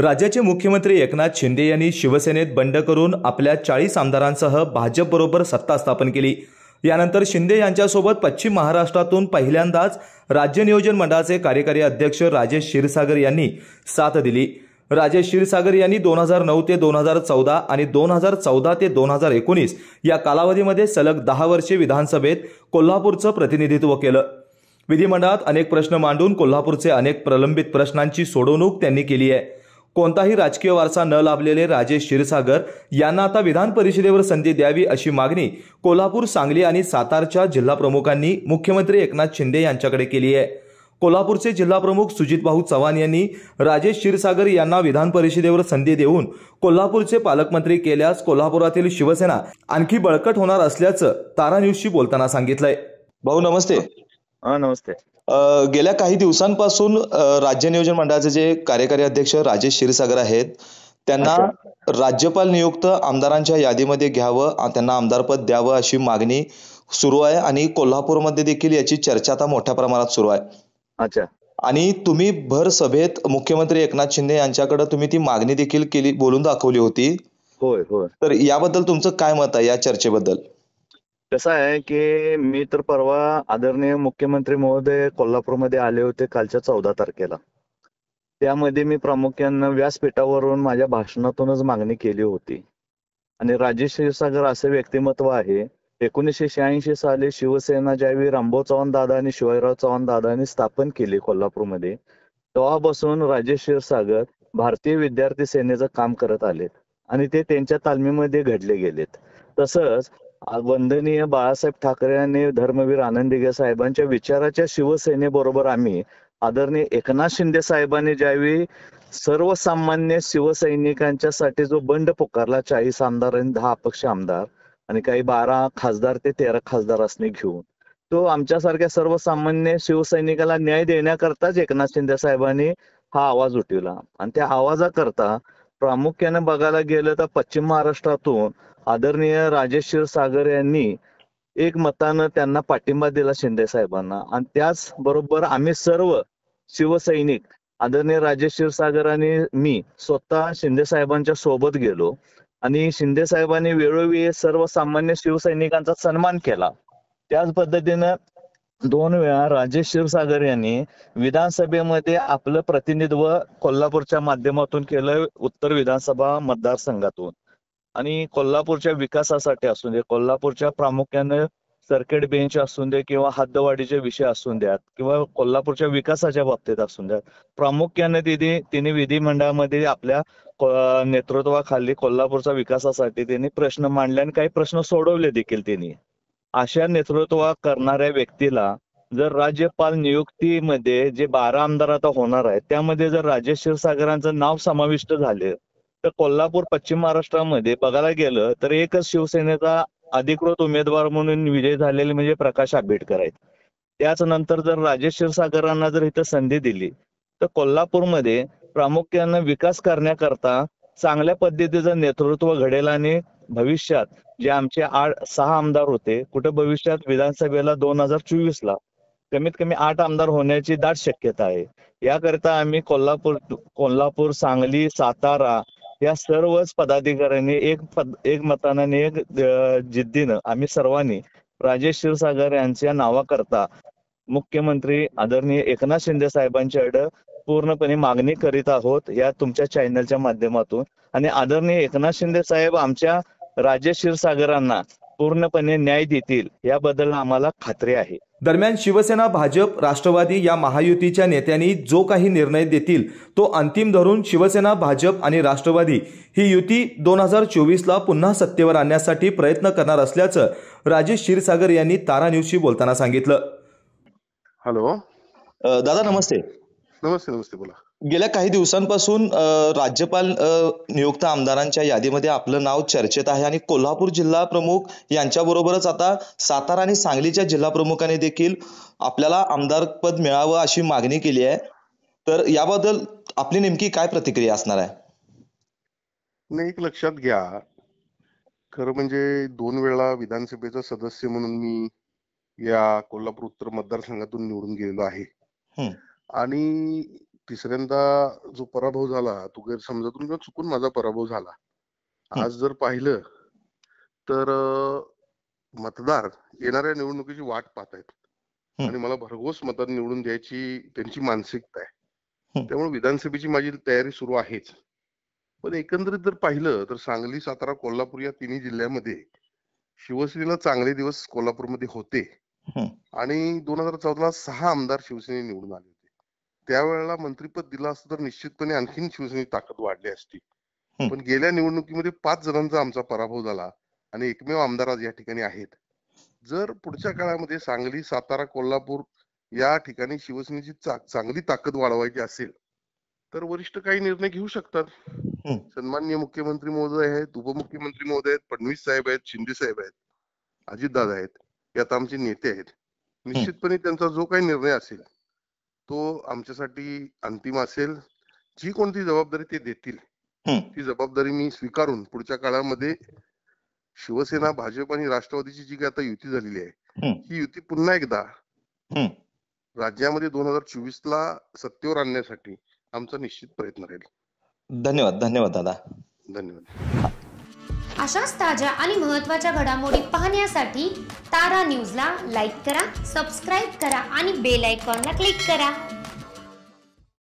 राज्याचे मुख्यमंत्री एकनाथ शिंदे यांनी शिवसेनेत बंड करून आपल्या चाळीस आमदारांसह भाजपबरोबर सत्ता स्थापन केली यानंतर शिंदे यांच्यासोबत पश्चिम महाराष्ट्रातून पहिल्यांदाच राज्य नियोजन मंडळाचे कार्यकारी अध्यक्ष राजेश क्षीरसागर यांनी साथ दिली राजेश क्षीरसागर यांनी दोन हजार नऊ ते दोन हजार चौदा आणि दोन हजार चौदा ते दोन हजार एकोणीस या कालावधीमध्ये सलग दहा वर्षे विधानसभेत कोल्हापूरचं प्रतिनिधित्व केलं विधिमंडळात अनेक प्रश्न मांडून कोल्हापूरचे अनेक प्रलंबित प्रश्नांची सोडवणूक त्यांनी केली आहे कोणताही राजकीय वारसा न लाभलेले राजेश क्षीरसागर यांना आता विधान परिषदेवर संधी द्यावी अशी मागणी कोल्हापूर सांगली आणि सातारच्या जिल्हाप्रमुखांनी मुख्यमंत्री एकनाथ शिंदे यांच्याकडे केली आहे कोल्हापूरचे जिल्हाप्रमुख सुजित भाऊ चव्हाण यांनी राजेश क्षीरसागर यांना विधान परिषदेवर संधी देऊन कोल्हापूरचे पालकमंत्री केल्यास कोल्हापुरातील शिवसेना आणखी बळकट होणार असल्याचं तारा न्यूजशी बोलताना सांगितलंय भाऊ नमस्ते हा नमस्ते गेल्या काही दिवसांपासून राज्य नियोजन मंडळाचे जे कार्यकारी अध्यक्ष राजेश क्षीरसागर आहेत त्यांना राज्यपाल नियुक्त आमदारांच्या यादीमध्ये घ्यावं त्यांना आमदारपद द्यावं अशी मागणी सुरू आहे आणि कोल्हापूरमध्ये देखील याची चर्चा आता मोठ्या प्रमाणात सुरू आहे अच्छा आणि तुम्ही भर सभेत मुख्यमंत्री एकनाथ शिंदे यांच्याकडे तुम्ही ती मागणी देखील केली बोलून दाखवली होती होय होय तर याबद्दल तुमचं काय मत आहे या चर्चेबद्दल कसं आहे की मी तर परवा आदरणीय मुख्यमंत्री महोदय कोल्हापूरमध्ये आले होते कालच्या चौदा तारखेला त्यामध्ये मी प्रामुख्यानं व्यासपीठावरून माझ्या भाषणातूनच मागणी केली होती आणि राजे क्षीरसागर असे व्यक्तिमत्व आहे एकोणीसशे शहाऐंशी साली शिवसेना ज्यावेळी रामभाऊ चव्हाण दादा आणि शिवाजीराव चव्हाण दादांनी स्थापन केली कोल्हापूरमध्ये तेव्हापासून राजे क्षीरसागर भारतीय विद्यार्थी सेनेचं काम करत आलेत आणि ते त्यांच्या तालमीमध्ये घडले गेलेत तसंच वंदनीय बाळासाहेब ठाकरे आणि धर्मवीर आनंदीगे साहेबांच्या विचाराच्या शिवसेनेबरोबर आम्ही आदरणीय एकनाथ शिंदे साहेबांनी ज्यावेळी सर्वसामान्य शिवसैनिकांच्या साठी जो बंड पुकारला चाळीस आमदार आणि दहा अपक्ष आमदार आणि काही बारा खासदार ते तेरा खासदार असणे घेऊन तो आमच्यासारख्या सर्वसामान्य शिवसैनिकाला न्याय देण्याकरताच एकनाथ शिंदे साहेबांनी हा आवाज उठविला आणि त्या आवाजाकरता प्रामुख्याने बघायला गेलं तर पश्चिम महाराष्ट्रातून आदरणीय राजेश क्षीरसागर यांनी एक मतानं त्यांना पाठिंबा दिला शिंदे साहेबांना आणि त्याच बरोबर आम्ही सर्व शिवसैनिक आदरणीय राजेश क्षीरसागर आणि मी स्वतः शिंदे साहेबांच्या सोबत गेलो आणि शिंदे साहेबांनी वेळोवेळी सामान्य शिवसैनिकांचा सन्मान केला त्याच पद्धतीनं दोन वेळा राजेश क्षीरसागर यांनी विधानसभेमध्ये आपलं प्रतिनिधित्व कोल्हापूरच्या माध्यमातून केलं उत्तर विधानसभा मतदारसंघातून आणि कोल्हापूरच्या विकासासाठी असू दे कोल्हापूरच्या प्रामुख्याने सर्किट बेंच असू दे किंवा हद्दवाढीचे विषय असू द्यात किंवा कोल्हापूरच्या विकासाच्या बाबतीत असू द्यात प्रामुख्याने तिने तिने विधिमंडळामध्ये आपल्या नेतृत्वाखाली कोल्हापूरच्या विकासासाठी त्यांनी प्रश्न मांडले आणि काही प्रश्न सोडवले देखील त्यांनी अशा नेतृत्व करणाऱ्या व्यक्तीला जर राज्यपाल नियुक्तीमध्ये जे बारा आमदार आता होणार आहेत त्यामध्ये जर राजेश क्षीरसागरांचं नाव समाविष्ट झाले तर कोल्हापूर पश्चिम महाराष्ट्रामध्ये बघायला गेलं तर एकच शिवसेनेचा अधिकृत उमेदवार म्हणून विजय झालेले म्हणजे प्रकाश आंबेडकर आहेत त्याच नंतर जर राजेश क्षीरसागरांना जर इथं संधी दिली तर कोल्हापूरमध्ये प्रामुख्यानं विकास करण्याकरता चांगल्या पद्धतीचं नेतृत्व घडेल आणि भविष्यात जे आमचे आठ सहा आमदार होते कुठे भविष्यात विधानसभेला दोन हजार चोवीस ला कमीत कमी आठ आमदार होण्याची दाट शक्यता आहे याकरिता आम्ही कोल्हापूर कोल्हापूर सांगली सातारा या सर्वच पदाधिकाऱ्यांनी एक पद एक मतानाने एक जिद्दीनं आम्ही सर्वांनी राजेश क्षीरसागर यांच्या नावाकरता मुख्यमंत्री आदरणीय एकनाथ शिंदे साहेबांच्याकडे पूर्णपणे मागणी करीत आहोत या तुमच्या चॅनलच्या माध्यमातून आणि आदरणीय एकनाथ शिंदे साहेब आमच्या राजे क्षीरसागरांना पूर्णपणे न्याय देतील याबद्दल आम्हाला खात्री आहे दरम्यान शिवसेना भाजप राष्ट्रवादी या महायुतीच्या नेत्यांनी जो काही निर्णय देतील तो अंतिम धरून शिवसेना भाजप आणि राष्ट्रवादी ही युती दोन हजार चोवीसला पुन्हा सत्तेवर आणण्यासाठी प्रयत्न करणार असल्याचं राजेश क्षीरसागर यांनी तारा न्यूजशी बोलताना सांगितलं हॅलो दादा नमस्ते नमस्ते नमस्ते बोला गेल्या काही दिवसांपासून राज्यपाल नियुक्त आमदारांच्या यादीमध्ये आपलं नाव चर्चेत आहे आणि कोल्हापूर जिल्हा प्रमुख यांच्याबरोबरच आता सातारा आणि सांगलीच्या जिल्हा प्रमुखांनी देखील आपल्याला आमदार पद मिळावं अशी मागणी केली आहे तर याबद्दल आपली नेमकी काय प्रतिक्रिया असणार आहे नाही एक लक्षात घ्या खरं म्हणजे दोन वेळा विधानसभेचा सदस्य म्हणून मी या कोल्हापूर उत्तर मतदारसंघातून निवडून गेलेलो आहे आणि तिसऱ्यांदा जो पराभव झाला तो गैरसमजातून किंवा चुकून माझा पराभव झाला आज जर पाहिलं तर मतदार येणाऱ्या निवडणुकीची वाट पाहत आहेत आणि मला भरघोस मतदार निवडून द्यायची त्यांची मानसिकता आहे त्यामुळे विधानसभेची माझी तयारी सुरू आहेच पण एकंदरीत जर पाहिलं तर सांगली सातारा कोल्हापूर या तिन्ही जिल्ह्यामध्ये शिवसेनेला चांगले दिवस कोल्हापूरमध्ये होते आणि दोन हजार चौदा सहा आमदार शिवसेने निवडून आले त्यावेळेला मंत्रीपद दिलं असतं तर निश्चितपणे आणखीन शिवसेनेची ताकद वाढली असती पण गेल्या निवडणुकीमध्ये पाच जणांचा आमचा पराभव झाला आणि एकमेव आमदार आज या ठिकाणी आहेत जर पुढच्या काळामध्ये सांगली सातारा कोल्हापूर या ठिकाणी शिवसेनेची चांगली ताकद वाढवायची असेल तर वरिष्ठ काही निर्णय घेऊ शकतात सन्माननीय मुख्यमंत्री महोदय आहेत उपमुख्यमंत्री महोदय आहेत फडणवीस साहेब आहेत शिंदे साहेब आहेत अजितदादा आहेत यात आमचे नेते आहेत निश्चितपणे त्यांचा जो काही निर्णय असेल तो आमच्यासाठी अंतिम असेल जी कोणती जबाबदारी ते देतील ती जबाबदारी मी स्वीकारून पुढच्या काळामध्ये शिवसेना भाजप आणि राष्ट्रवादीची जी आता युती झालेली आहे ही युती पुन्हा एकदा राज्यामध्ये दोन हजार चोवीस ला सत्तेवर आणण्यासाठी आमचा निश्चित प्रयत्न राहील धन्यवाद धन्यवाद दादा धन्यवाद अशाच ताज्या आणि महत्त्वाच्या घडामोडी पाहण्यासाठी तारा न्यूजला लाईक करा सबस्क्राईब करा आणि बेल आयकॉनला क्लिक करा